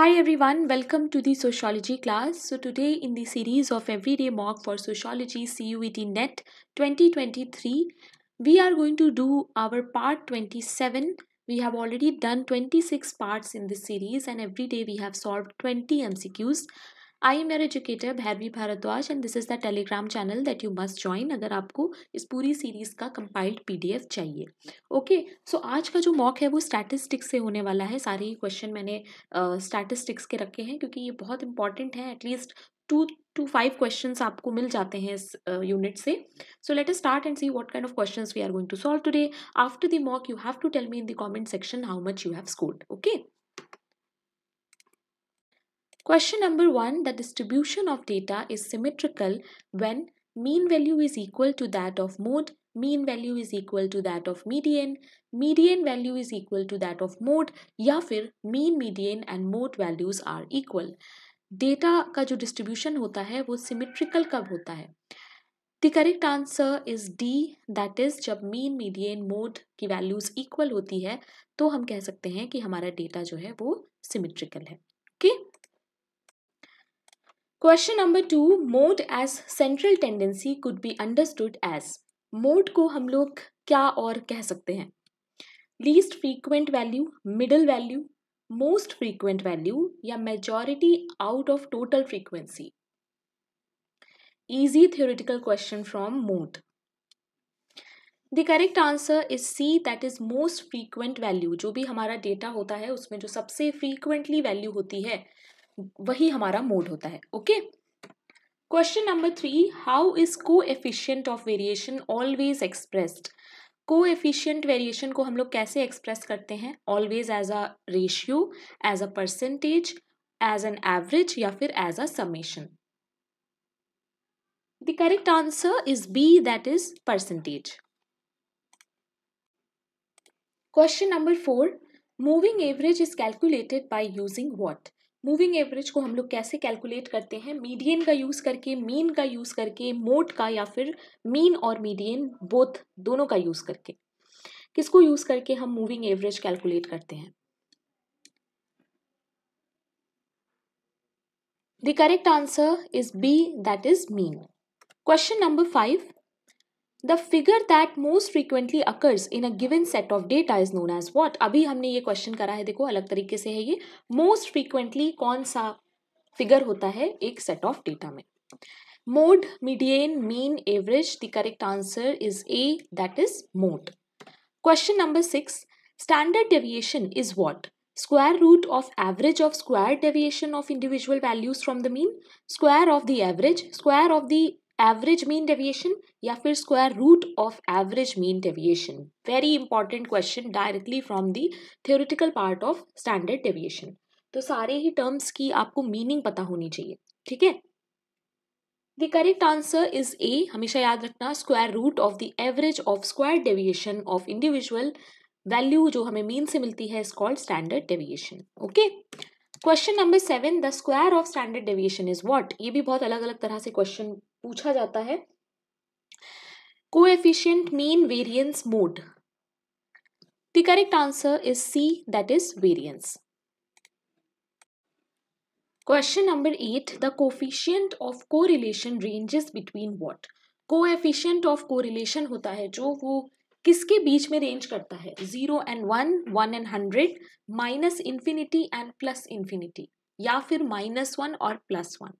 Hi everyone, welcome to the Sociology class. So today in the series of Everyday Mock for Sociology CUET NET 2023, we are going to do our part 27. We have already done 26 parts in this series and every day we have solved 20 MCQs. I am your educator Bhairavi Bharadwaj and this is the Telegram channel that you must join अगर आपको इस पूरी series का compiled F चाहिए okay okay, so so आज का जो mock है वो स्टैटिस्टिक्स से होने वाला है सारे ही क्वेश्चन मैंने स्टैटिस्टिक्स uh, के रखे हैं क्योंकि ये बहुत इंपॉर्टेंट है at least two two five question आपको मिल जाते हैं इस यूनिट uh, से so let start and see what kind of question we are going to solve today after the mock you have to tell me in the comment section how much you have scored okay Question number 1. The distribution of data is symmetrical when mean value is equal to that of mode, mean value is equal to that of median, median value is equal to that of mode या फिर mean, median and mode values are equal. Data का जो distribution होता है वो symmetrical कब होता है the correct answer is D that is जब मीन मीडियन मोड की वैल्यूज इक्वल होती है तो हम कह सकते हैं कि हमारा डेटा जो है वो सिमेट्रिकल है okay okay? Question number two mode as central tendency could be understood as mode को हम लोग क्या और कह सकते हैं least frequent value middle value most frequent value या majority out of total frequency easy theoretical question from mode the correct answer is C that is most frequent value जो भी हमारा डेटा होता है उसमें जो सबसे फ्रीक्वेंटली वैल्यू होती है वही हमारा मोड होता है okay question number three how is coefficient of variation always expressed coefficient variation को हम लोग कैसे एक्सप्रेस करते हैं always as a ratio as a percentage as an average या फिर as a summation the correct answer is B that is percentage question number four moving average is calculated by using what moving average को हम लोग कैसे calculate करते हैं median का use करके मीन का यूज़ करके मोड का या फिर मीन और मीडियन बोथ दोनों का यूज़ करके किसको यूज़ करके हम मूविंग एवरेज कैलकुलेट करते हैं the correct answer is B that is mean question number five the figure that most frequently occurs in a given set of data is known as what अभी हमने ये question करा है देखो अलग तरीके से है ये मोस्ट फ्रीक्वेंटली कौन सा फिगर होता है एक सेट ऑफ डेटा में mode median mean average the correct answer is A that is mode question number six standard deviation is what square root of average of square deviation of individual values from the mean square of the average square of the average mean deviation या फिर square root of average mean deviation very important question directly from the theoretical part of standard deviation तो सारे ही terms की आपको meaning पता होनी चाहिए ठीक है the correct answer is A हमेशा याद रखना square root of the average of square deviation of individual value जो हमें मीन से मिलती है is called standard deviation okay question number seven the square of standard deviation is what ये भी बहुत अलग अलग तरह से क्वेश्चन पूछा जाता है coefficient mean variance mode the The correct answer is C, that is variance. Question number 8. The coefficient of correlation ranges between what? Coefficient of correlation होता है जो वो किसके बीच में रेंज करता है zero and one one and hundred minus infinity and plus infinity या फिर माइनस वन और plus one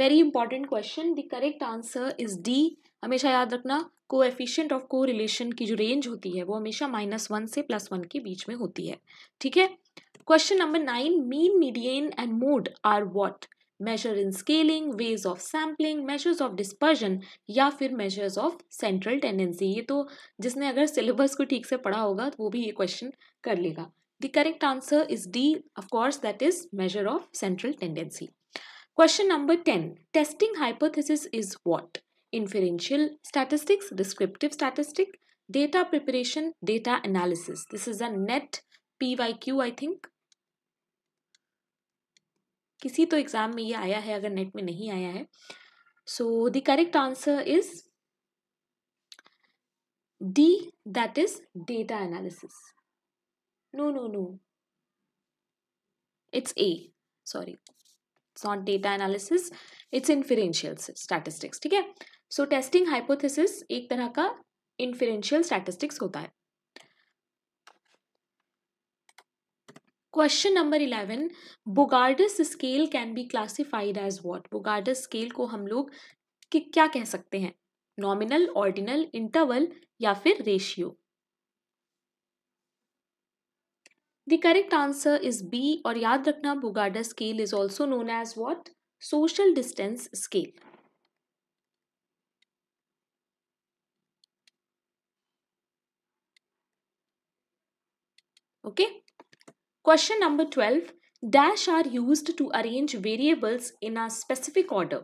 very important question the correct answer is D हमेशा याद रखना को एफिशियंट ऑफ को रिलेशन की जो रेंज होती है वो हमेशा माइनस वन से प्लस वन के बीच में होती है ठीक है question number nine mean median and mode are what measure in scaling ways of sampling measures of dispersion या फिर मेजर्स ऑफ सेंट्रल टेंडेंसी ये तो जिसने अगर सिलेबस को ठीक से पढ़ा होगा तो वो भी ये क्वेश्चन कर लेगा the correct answer is D of course that is measure of central tendency question number ten testing hypothesis is what statistics descriptive statistic data preparation data analysis this is a NET P Y Q I think किसी तो exam में ये आया है अगर net में नहीं आया है so the correct answer is D that is data analysis no no no it's a sorry it's not data analysis it's inferential statistics ठीक है सो टेस्टिंग हाइपोथेसिस एक तरह का इन्फेरेंशियल स्टैटिस्टिक्स होता है question number eleven Bogardus scale can be classified as what Bogardus scale को हम लोग कि क्या कह सकते हैं नॉमिनल ऑर्डिनल इंटरवल या फिर ratio the correct answer is B और याद रखना Bogardus scale is also known as what social distance scale okay okay? Question number 12. Dash are used to arrange variables in a specific order.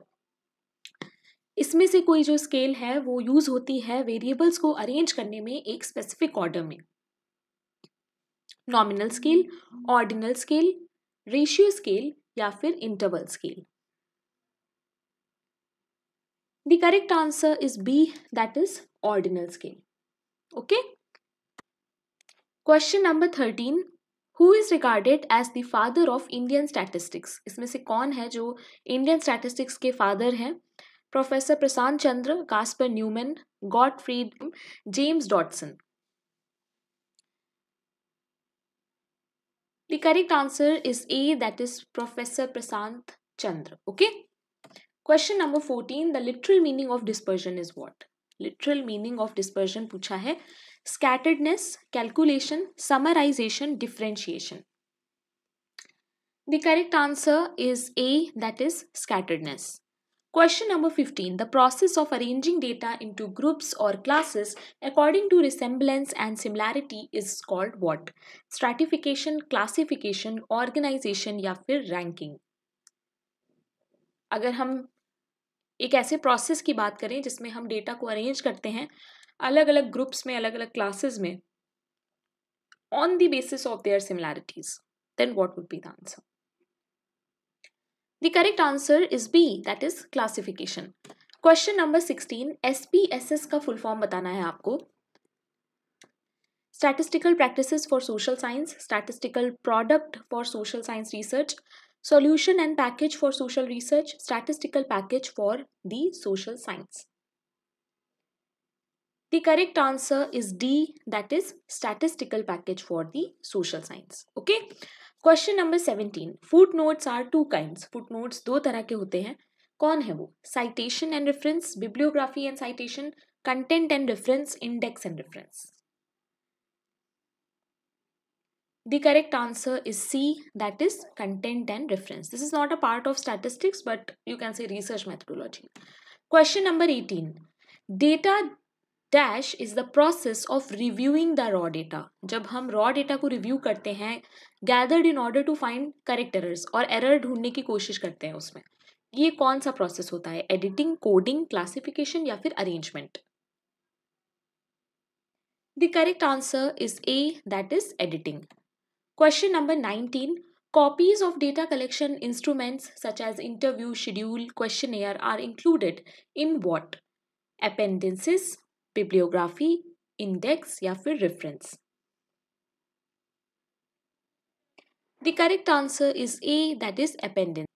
इसमें से कोई जो scale है वो use होती है वेरिएबल्स को अरेंज करने में एक स्पेसिफिक ऑर्डर में nominal scale ordinal scale ratio scale या फिर interval scale the correct answer is B that is ordinal scale okay question number thirteen who is regarded as the father of Indian statistics इसमें से कौन है जो Indian statistics के father हैं professor Prashant Chandra Casper Newman God James Dotson the correct answer is A that is professor Prashant Chandra okay question number fourteen the literal meaning of dispersion is what literal meaning of dispersion पूछा है scatteredness, calculation, summarization, differentiation. The correct answer is A that is scatteredness. Question number 15. The process of arranging data into groups or classes according to resemblance and similarity is called what? Stratification, classification, organization या फिर ranking. अगर हम एक ऐसे process की बात करें जिसमें हम डेटा को अरेंज करते हैं अलग अलग ग्रुप्स में अलग अलग क्लासेस में on the basis of their similarities then what would be the answer the correct answer is B that is classification question number S S का फुल फॉर्म बताना है आपको statistical practices for social science statistical product for social science research solution and package for social research statistical package for the social science The correct answer is D that is statistical package for the social science. Okay. Question number seventeen. Footnotes are two kinds. Footnotes footnotes दो तरह के होते हैं and reference, वो and and reference bibliography and citation content and the correct answer is c that is content and reference this is not a part of statistics but you can say research methodology question number 18 data dash is the process of reviewing the raw data जब हम raw data को review करते हैं gathered in order to find correct errors और error ढूंढने की कोशिश करते हैं उसमें ये कौन सा प्रोसेस होता है एडिटिंग कोडिंग क्लासिफिकेशन या फिर arrangement the correct answer is A that is editing question number nineteen copies of data collection instruments such as interview schedule questionnaire are included in what appendices bibliography index या फिर reference the correct answer is A that is appendices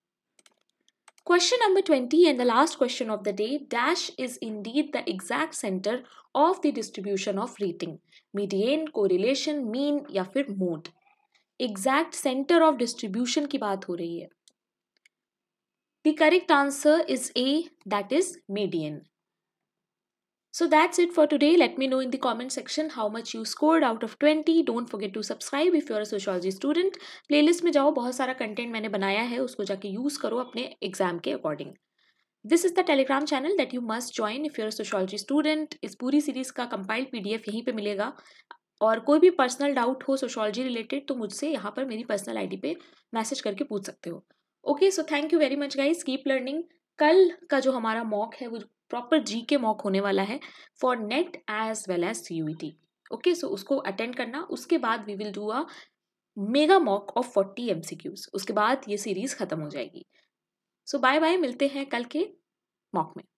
question number twenty and the last question of the day dash is indeed the exact centre of the distribution of rating median को relation mean या फिर mode exact centre of distribution की बात हो रही है the correct answer is A that is median So that's it for today. Let me know in the comment section how much you scored out of 20. Don't forget to subscribe if you're a sociology student. Playlist में जाओ बहुत सारा content मैंने बनाया है उसको जाके use करो अपने exam के according. This is the Telegram channel that you must join if you're a sociology student. इस पूरी series का कंपाइल्ड पीडीएफ यहीं पे मिलेगा और कोई भी पर्सनल डाउट हो सोशोलॉजी रिलेटेड तो मुझसे यहाँ पर मेरी पर्सनल आईडी पे मैसेज करके पूछ सकते हो okay so thank you very much guys keep learning कल का जो हमारा मॉक है वो प्रॉपर जी के मॉक होने वाला है for NET as well as C okay so उसको अटेंड करना उसके बाद we will do a mega mock of forty M उसके बाद ये सीरीज़ ख़त्म हो जाएगी सो बाय बाय मिलते हैं कल के मॉक में